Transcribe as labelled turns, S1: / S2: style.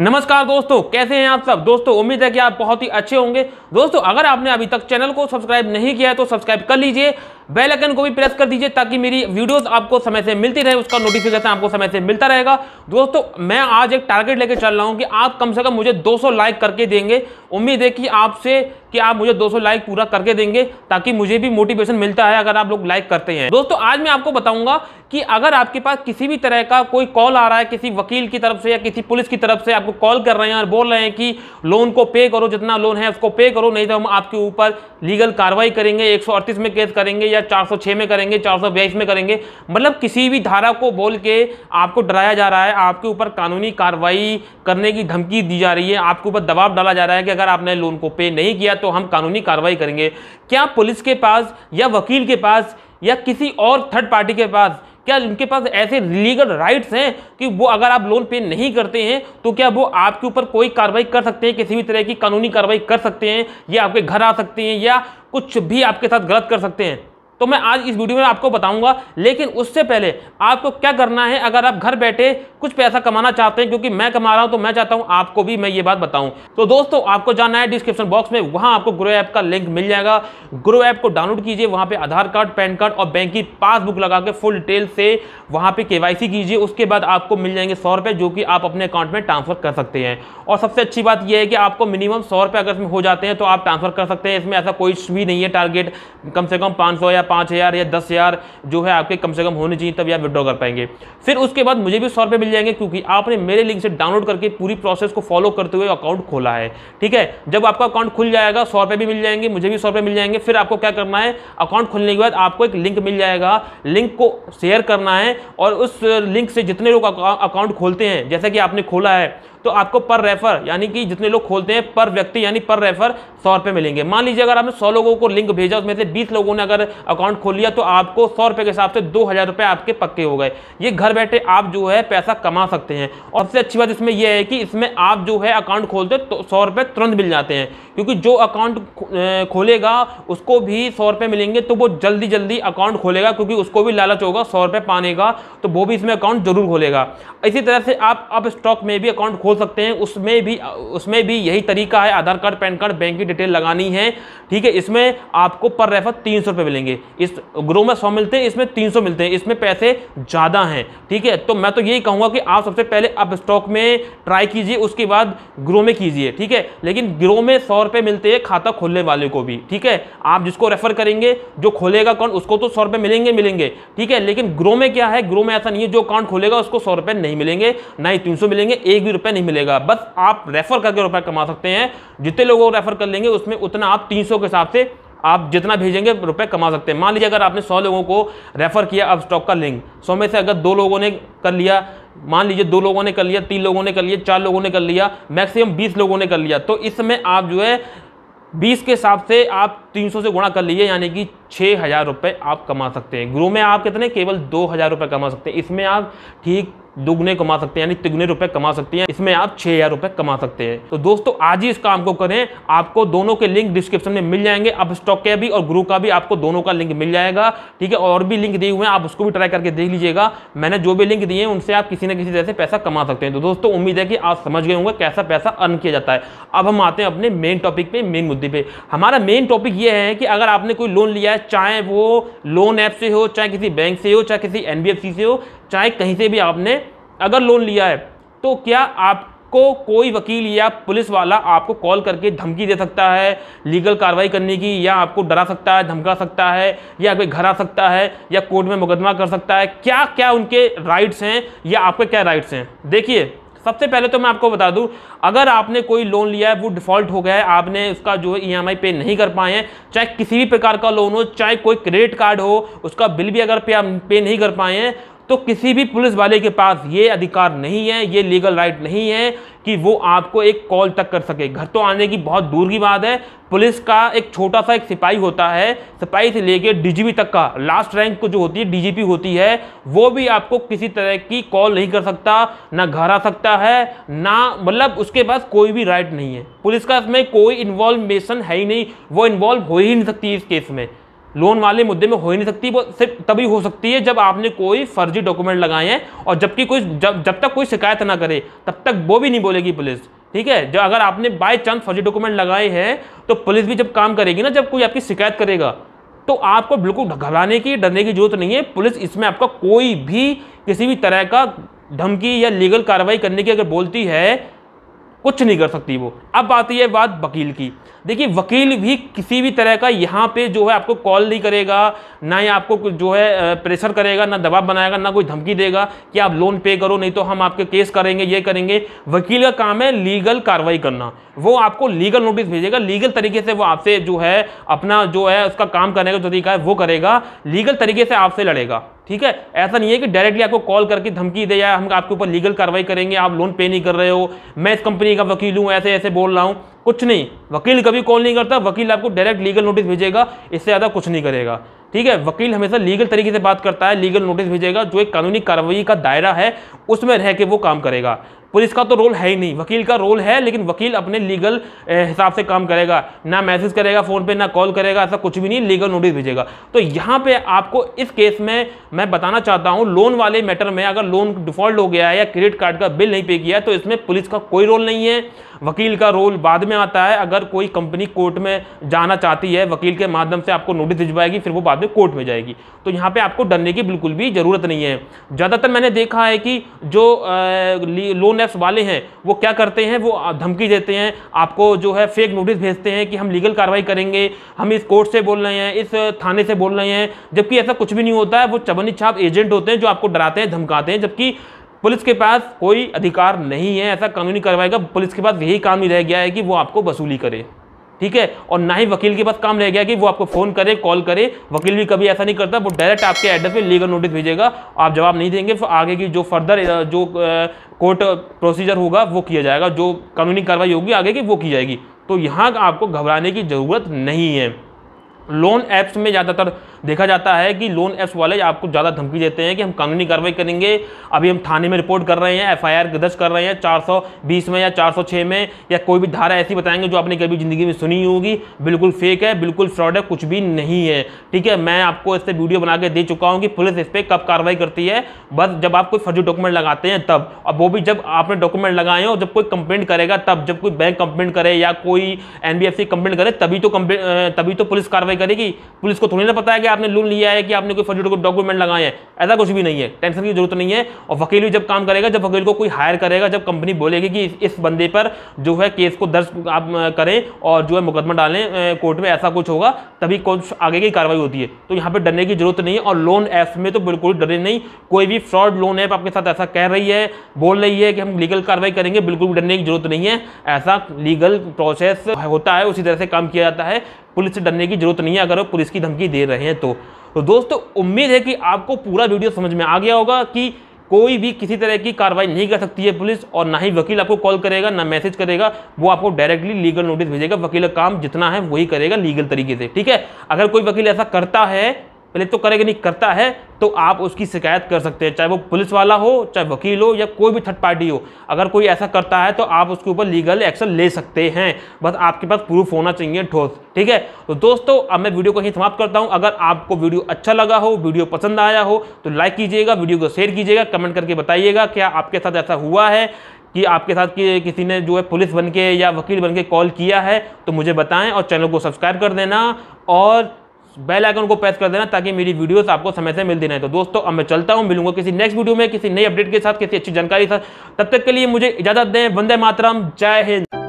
S1: नमस्कार दोस्तों कैसे हैं आप सब दोस्तों उम्मीद है कि आप बहुत ही अच्छे होंगे दोस्तों अगर आपने अभी तक चैनल को सब्सक्राइब नहीं किया है तो सब्सक्राइब कर लीजिए बेल आइकन को भी प्रेस कर दीजिए ताकि मेरी वीडियोस आपको समय से मिलती रहे उसका नोटिफिकेशन आपको समय से मिलता रहेगा दोस्तों मैं आज एक टारगेट लेकर चल रहा हूँ कि आप कम से कम मुझे दो लाइक करके देंगे उम्मीद है कि आपसे कि आप मुझे 200 लाइक पूरा करके देंगे ताकि मुझे भी मोटिवेशन मिलता है अगर आप लोग लाइक करते हैं दोस्तों आज मैं आपको बताऊंगा कि अगर आपके पास किसी भी तरह का कोई कॉल आ रहा है किसी वकील की तरफ से या किसी पुलिस की तरफ से आपको कॉल कर रहे हैं और बोल रहे हैं कि लोन को पे करो जितना लोन है उसको पे करो नहीं तो हम आपके ऊपर लीगल कार्रवाई करेंगे एक में केस करेंगे या चार में करेंगे चार में करेंगे मतलब किसी भी धारा को बोल के आपको डराया जा रहा है आपके ऊपर कानूनी कार्रवाई करने की धमकी दी जा रही है आपके ऊपर दबाव डाला जा रहा है कि अगर आपने लोन को पे नहीं किया तो हम कानूनी कार्रवाई करेंगे क्या पुलिस के पास या वकील के पास या किसी और थर्ड पार्टी के पास क्या उनके पास ऐसे लीगल राइट्स हैं कि वो अगर आप लोन पे नहीं करते हैं तो क्या वो आपके ऊपर कोई कार्रवाई कर सकते हैं किसी भी तरह की कानूनी कार्रवाई कर सकते हैं या आपके घर आ सकते हैं या कुछ भी आपके साथ गलत कर सकते हैं तो मैं आज इस वीडियो में आपको बताऊंगा लेकिन उससे पहले आपको क्या करना है अगर आप घर बैठे कुछ पैसा कमाना चाहते हैं क्योंकि मैं कमा रहा हूं तो मैं चाहता हूं आपको भी मैं ये बात बताऊं तो दोस्तों आपको जाना है डिस्क्रिप्शन बॉक्स में वहां आपको ग्रो ऐप का लिंक मिल जाएगा ग्रो ऐप को डाउनलोड कीजिए वहां पर आधार कार्ड पैन कार्ड और बैंक की पासबुक लगा के फुल डिटेल से वहां पर केवाईसी कीजिए उसके बाद आपको मिल जाएंगे सौ जो कि आप अपने अकाउंट में ट्रांसफर कर सकते हैं और सबसे अच्छी बात यह है कि आपको मिनिमम सौ अगर इसमें हो जाते हैं तो आप ट्रांसफर कर सकते हैं इसमें ऐसा कोई भी नहीं है टारगेट कम से कम पाँच या पाँच हज़ार या दस हज़ार जो है आपके कम से कम होने चाहिए तब आप विड्रॉ कर पाएंगे फिर उसके बाद मुझे भी सौ रुपये मिल जाएंगे क्योंकि आपने मेरे लिंक से डाउनलोड करके पूरी प्रोसेस को फॉलो करते हुए अकाउंट खोला है ठीक है जब आपका अकाउंट खुल जाएगा सौ रुपये भी मिल जाएंगे मुझे भी सौ रुपये मिल जाएंगे फिर आपको क्या करना है अकाउंट खोलने के बाद आपको एक लिंक मिल जाएगा लिंक को शेयर करना है और उस लिंक से जितने लोग अकाउंट खोलते हैं जैसा कि आपने खोला है तो आपको पर रेफर यानी कि जितने लोग खोलते हैं पर व्यक्ति यानी पर रेफर सौ रुपये मिलेंगे मान लीजिए अगर आपने सौ लोगों को लिंक भेजा उसमें से बीस लोगों ने अगर अकाउंट खोल लिया तो आपको सौ रुपये के हिसाब से दो हज़ार रुपये आपके पक्के हो गए ये घर बैठे आप जो है पैसा कमा सकते हैं और सबसे अच्छी बात इसमें यह है कि इसमें आप जो है अकाउंट खोलते तो सौ रुपये तुरंत मिल जाते हैं क्योंकि जो अकाउंट खोलेगा उसको भी सौ रुपये मिलेंगे तो वो जल्दी जल्दी अकाउंट खोलेगा क्योंकि उसको भी लालच होगा सौ रुपये पाने का तो वो भी इसमें अकाउंट जरूर खोलेगा इसी तरह से आप अब स्टॉक में भी अकाउंट खोल खोल सकते हैं उसमें भी उसमें भी यही तरीका है Aadhaar card PAN card bank की डिटेल लगानी है ठीक है इसमें आपको पर रेफर तीन सौ मिलेंगे इस ग्रो में सौ मिलते हैं इसमें तीन सौ मिलते हैं इसमें पैसे ज़्यादा हैं ठीक है तो मैं तो यही कहूँगा कि आप सबसे पहले अब स्टॉक में ट्राई कीजिए उसके बाद ग्रो में कीजिए ठीक है लेकिन ग्रो में सौ रुपये मिलते हैं खाता खोलने वाले को भी ठीक है आप जिसको रेफर करेंगे जो खोलेगा अकाउंट उसको तो सौ रुपये मिलेंगे मिलेंगे ठीक है लेकिन ग्रो में क्या है ग्रो में ऐसा नहीं है जो अकाउंट खोलेगा उसको सौ रुपये नहीं मिलेंगे ना ही तीन सौ मिलेंगे एक भी रुपये नहीं नहीं मिलेगा बस आप रेफ़र करके रुपए कमा सकते हैं जितने लोगों को रेफ़र कर लेंगे उसमें उतना आप 300 के हिसाब से आप जितना भेजेंगे रुपए कमा सकते हैं मान लीजिए अगर आपने 100 लोगों को रेफ़र किया अब स्टॉक का लिंक 100 में से अगर दो लोगों ने कर लिया मान लीजिए दो लोगों ने कर लिया तीन लोगों ने कर लिया चार लोगों ने कर लिया मैक्सिमम बीस लोगों ने कर लिया तो इसमें आप जो है 20 के हिसाब से आप 300 से गुणा कर लीजिए यानी कि छः हज़ार रुपये आप कमा सकते हैं ग्रो में आप कितने केवल दो हज़ार रुपये कमा सकते हैं इसमें आप ठीक दुगने कमा सकते हैं यानी तिगुने रुपए कमा सकते हैं इसमें आप छः हज़ार रुपये कमा सकते हैं तो दोस्तों आज ही इस काम को करें आपको दोनों के लिंक डिस्क्रिप्शन में मिल जाएंगे अब स्टॉक के भी और ग्रू का भी आपको दोनों का लिंक मिल जाएगा ठीक है और भी लिंक दिए हुए हैं आप उसको भी ट्राई करके देख लीजिएगा मैंने जो भी लिंक दिए हैं उनसे आप किसी न किसी तरह से पैसा कमा सकते हैं तो दोस्तों उम्मीद है कि आप समझ गए होंगे कैसा पैसा अर्न किया जाता है अब हम आते हैं अपने मेन टॉपिक पर मेन मुद्दे पर हमारा मेन टॉपिक ये है कि अगर आपने कोई लोन लिया है चाहे वो लोन ऐप से हो चाहे किसी बैंक से हो चाहे किसी एनबीएफसी से हो चाहे कहीं से भी आपने अगर लोन लिया है तो क्या आप को कोई वकील या पुलिस वाला आपको कॉल करके धमकी दे सकता है लीगल कार्रवाई करने की या आपको डरा सकता है धमका सकता है या आपके घर आ सकता है या कोर्ट में मुकदमा कर सकता है क्या क्या उनके राइट्स हैं या आपके क्या राइट्स हैं देखिए सबसे पहले तो मैं आपको बता दूं अगर आपने कोई लोन लिया है वो डिफ़ॉल्ट हो गया है आपने उसका जो है ई e पे नहीं कर पाए हैं चाहे किसी भी प्रकार का लोन हो चाहे कोई क्रेडिट कार्ड हो उसका बिल भी अगर पे आप पे नहीं कर पाए हैं तो किसी भी पुलिस वाले के पास ये अधिकार नहीं है ये लीगल राइट नहीं है कि वो आपको एक कॉल तक कर सके घर तो आने की बहुत दूर की बात है पुलिस का एक छोटा सा एक सिपाही होता है सिपाही से लेके डीजीपी तक का लास्ट रैंक को जो होती है डीजीपी होती है वो भी आपको किसी तरह की कॉल नहीं कर सकता ना घर आ सकता है ना मतलब उसके पास कोई भी राइट नहीं है पुलिस का इसमें कोई इन्वॉल्वेशन है ही नहीं वो इन्वॉल्व हो ही नहीं सकती इस केस में लोन वाले मुद्दे में हो ही नहीं सकती वो सिर्फ तभी हो सकती है जब आपने कोई फर्जी डॉक्यूमेंट लगाए हैं और जबकि कोई जब जब तक कोई शिकायत ना करे तब तक वो भी नहीं बोलेगी पुलिस ठीक है जब अगर आपने बाय चांस फर्जी डॉक्यूमेंट लगाए हैं तो पुलिस भी जब काम करेगी ना जब कोई आपकी शिकायत करेगा तो आपको बिल्कुल घबराने की डरने की जरूरत नहीं है पुलिस इसमें आपका कोई भी किसी भी तरह का धमकी या लीगल कार्रवाई करने की अगर बोलती है कुछ नहीं कर सकती वो अब आती है बात वकील की देखिए वकील भी किसी भी तरह का यहाँ पे जो है आपको कॉल नहीं करेगा ना ही आपको जो है प्रेशर करेगा ना दबाव बनाएगा ना कोई धमकी देगा कि आप लोन पे करो नहीं तो हम आपके केस करेंगे ये करेंगे वकील का काम है लीगल कार्रवाई करना वो आपको लीगल नोटिस भेजेगा लीगल तरीके से वो आपसे जो है अपना जो है उसका काम करने का जो तरीका है वो करेगा लीगल तरीके से आपसे लड़ेगा ठीक है ऐसा नहीं है कि डायरेक्टली आपको कॉल करके धमकी दे या हम आपके ऊपर लीगल कार्रवाई करेंगे आप लोन पे नहीं कर रहे हो मैं इस कंपनी का वकील हूँ ऐसे ऐसे बोल रहा हूँ कुछ नहीं वकील कभी कॉल नहीं करता वकील आपको डायरेक्ट लीगल नोटिस भेजेगा इससे ज़्यादा कुछ नहीं करेगा ठीक है वकील हमेशा लीगल तरीके से बात करता है लीगल नोटिस भेजेगा जो एक कानूनी कार्रवाई का दायरा है उसमें रह के वो काम करेगा पुलिस का तो रोल है ही नहीं वकील का रोल है लेकिन वकील अपने लीगल हिसाब से काम करेगा ना मैसेज करेगा फ़ोन पे ना कॉल करेगा ऐसा कुछ भी नहीं लीगल नोटिस भेजेगा तो यहाँ पे आपको इस केस में मैं बताना चाहता हूँ लोन वाले मैटर में अगर लोन डिफॉल्ट हो गया है या क्रेडिट कार्ड का बिल नहीं पे किया तो इसमें पुलिस का कोई रोल नहीं है वकील का रोल बाद में आता है अगर कोई कंपनी कोर्ट में जाना चाहती है वकील के माध्यम से आपको नोटिस भिजवाएगी फिर वो बाद में कोर्ट में जाएगी तो यहाँ पे आपको डरने की बिल्कुल भी ज़रूरत नहीं है ज़्यादातर मैंने देखा है कि जो लोन लैब्स वाले हैं वो क्या करते हैं वो धमकी देते हैं आपको जो है फेक नोटिस भेजते हैं कि हम लीगल कार्रवाई करेंगे हम इस कोर्ट से बोल रहे हैं इस थाने से बोल रहे हैं जबकि ऐसा कुछ भी नहीं होता है वो चबनी छाप एजेंट होते हैं जो आपको डराते हैं धमकाते हैं जबकि पुलिस के पास कोई अधिकार नहीं है ऐसा कानूनी कार्रवाई का पुलिस के पास यही काम ही रह गया है कि वो आपको वसूली करे ठीक है और ना ही वकील के पास काम रह गया कि वो आपको फ़ोन करे कॉल करे वकील भी कभी ऐसा नहीं करता वो डायरेक्ट आपके एड्रेस पे लीगल नोटिस भेजेगा आप जवाब नहीं देंगे फिर आगे की जो फर्दर जो कोर्ट प्रोसीजर होगा वो किया जाएगा जो कानूनी कार्रवाई होगी आगे की वो की जाएगी तो यहाँ आपको घबराने की ज़रूरत नहीं है लोन ऐप्स में ज़्यादातर देखा जाता है कि लोन एप्स वाले आपको ज़्यादा धमकी देते हैं कि हम कानूनी कार्रवाई करेंगे अभी हम थाने में रिपोर्ट कर रहे हैं एफ आई दर्ज कर रहे हैं चार में या चार में या कोई भी धारा ऐसी बताएंगे जो आपने कभी ज़िंदगी में सुनी होगी बिल्कुल फेक है बिल्कुल फ्रॉड है कुछ भी नहीं है ठीक है मैं आपको इससे वीडियो बना के दे चुका हूँ कि पुलिस इस पर कब कार्रवाई करती है बस जब आप कोई फर्जी डॉक्यूमेंट लगाते हैं तब और वो भी जब आपने डॉक्यूमेंट लगाए हो जब कोई कंप्लेंट करेगा तब जब कोई बैंक कंप्लेंट करे या कोई सी कंप्लेंट करे तभी तो तभी तो पुलिस कार्रवाई करेगी पुलिस को थोड़ी ना पता है कि आपने लोन लिया है कि आपने कोई फर्जी डॉक्यूमेंट लगाए हैं ऐसा कुछ भी नहीं है टेंशन की जरूरत नहीं है और वकील भी जब काम करेगा जब वकील को कोई हायर करेगा जब कंपनी बोलेगी कि इस बंदे पर जो है केस को दर्ज आप करें और जो है मुकदमा डालें कोर्ट में ऐसा कुछ होगा तभी कुछ आगे की कार्रवाई होती है तो यहाँ पर डरने की जरूरत नहीं है और लोन ऐप में तो बिल्कुल डरे नहीं कोई भी फ्रॉड लोन ऐप आपके साथ ऐसा कह रही है बोल रही है कि हम लीगल कार्रवाई करेंगे बिल्कुल भी डरने की जरूरत नहीं है ऐसा लीगल प्रोसेस होता है उसी तरह से काम किया जाता है पुलिस से डरने की जरूरत नहीं है अगर वो पुलिस की धमकी दे रहे हैं तो, तो दोस्तों उम्मीद है कि आपको पूरा वीडियो समझ में आ गया होगा कि कोई भी किसी तरह की कार्रवाई नहीं कर सकती है पुलिस और ना ही वकील आपको कॉल करेगा ना मैसेज करेगा वो आपको डायरेक्टली लीगल नोटिस भेजेगा वकील का काम जितना है वही करेगा लीगल तरीके से ठीक है अगर कोई वकील ऐसा करता है पहले तो करेगा नहीं करता है तो आप उसकी शिकायत कर सकते हैं चाहे वो पुलिस वाला हो चाहे वकील हो या कोई भी थर्ड पार्टी हो अगर कोई ऐसा करता है तो आप उसके ऊपर लीगल एक्शन ले सकते हैं बस आपके पास प्रूफ होना चाहिए ठोस ठीक है तो दोस्तों अब मैं वीडियो को ही समाप्त करता हूँ अगर आपको वीडियो अच्छा लगा हो वीडियो पसंद आया हो तो लाइक कीजिएगा वीडियो को शेयर कीजिएगा कमेंट करके बताइएगा क्या आपके साथ ऐसा हुआ है कि आपके साथ कि किसी ने जो है पुलिस बन के या वकील बन के कॉल किया है तो मुझे बताएं और चैनल को सब्सक्राइब कर देना और बेल आइकन को प्रेस कर देना ताकि मेरी वीडियोस आपको समय से मिलती रहे तो दोस्तों अब मैं चलता हूँ मिलूंगा किसी नेक्स्ट वीडियो में किसी नई अपडेट के साथ किसी अच्छी जानकारी के साथ तब तक के लिए मुझे इजाजत दें वंदे मातरम जय हिंद